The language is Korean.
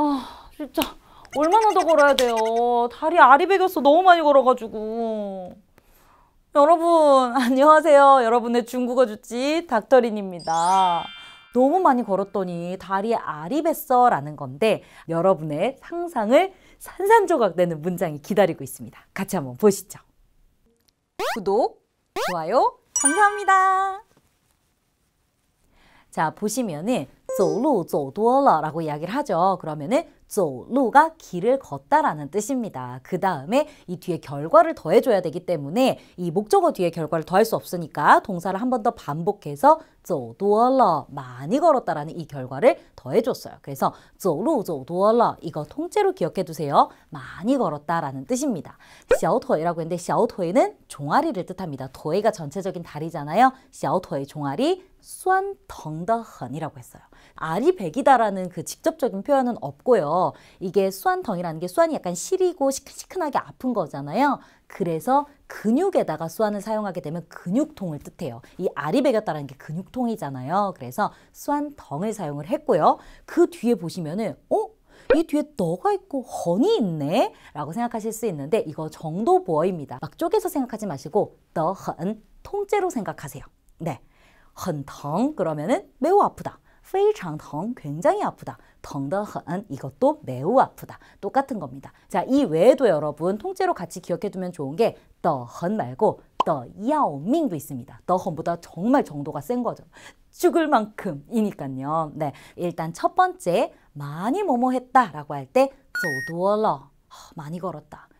아 진짜 얼마나 더 걸어야 돼요. 다리 아리백겼어 너무 많이 걸어가지고. 여러분 안녕하세요. 여러분의 중국어 주치 닥터린입니다. 너무 많이 걸었더니 다리 아리 뱄어라는 건데 여러분의 상상을 산산조각 내는 문장이 기다리고 있습니다. 같이 한번 보시죠. 구독, 좋아요, 감사합니다. 자, 보시면은 走路 走多了라고 이야기를 하죠. 그러면은 走路가 길을 걷다라는 뜻입니다. 그 다음에 이 뒤에 결과를 더해줘야 되기 때문에 이 목적어 뒤에 결과를 더할 수 없으니까 동사를 한 번 더 반복해서 走多了 많이 걸었다라는 이 결과를 더해줬어요. 그래서 走路走多了 이거 통째로 기억해두세요. 많이 걸었다라는 뜻입니다. 小腿라고 했는데 小腿는 종아리를 뜻합니다. 腿가 전체적인 다리잖아요. 小腿 종아리 수완덩더헌이라고 했어요. 알이 백이다라는 그 직접적인 표현은 없고요. 이게 수완덩이라는 게 수완이 약간 시리고 시큰시큰하게 아픈 거잖아요. 그래서 근육에다가 수안을 사용하게 되면 근육통을 뜻해요. 이 알이 베겼다는 게 근육통이잖아요. 그래서 수안덩을 사용을 했고요. 그 뒤에 보시면은 어? 이 뒤에 너가 있고 헌이 있네? 라고 생각하실 수 있는데 이거 정도 보어입니다. 막 쪼개서 생각하지 마시고 더헌 통째로 생각하세요. 네. 헌텅 그러면은 매우 아프다. 非常疼 굉장히 아프다. 疼的很 이것도 매우 아프다. 똑같은 겁니다. 자, 이 외에도 여러분 통째로 같이 기억해 두면 좋은 게 더 헌 말고 더야오밍도 있습니다. 더헌보다 정말 정도가 센 거죠. 죽을 만큼이니까요. 네, 일단 첫 번째 많이 뭐뭐 했다라고 할 때走多了 많이 걸었다.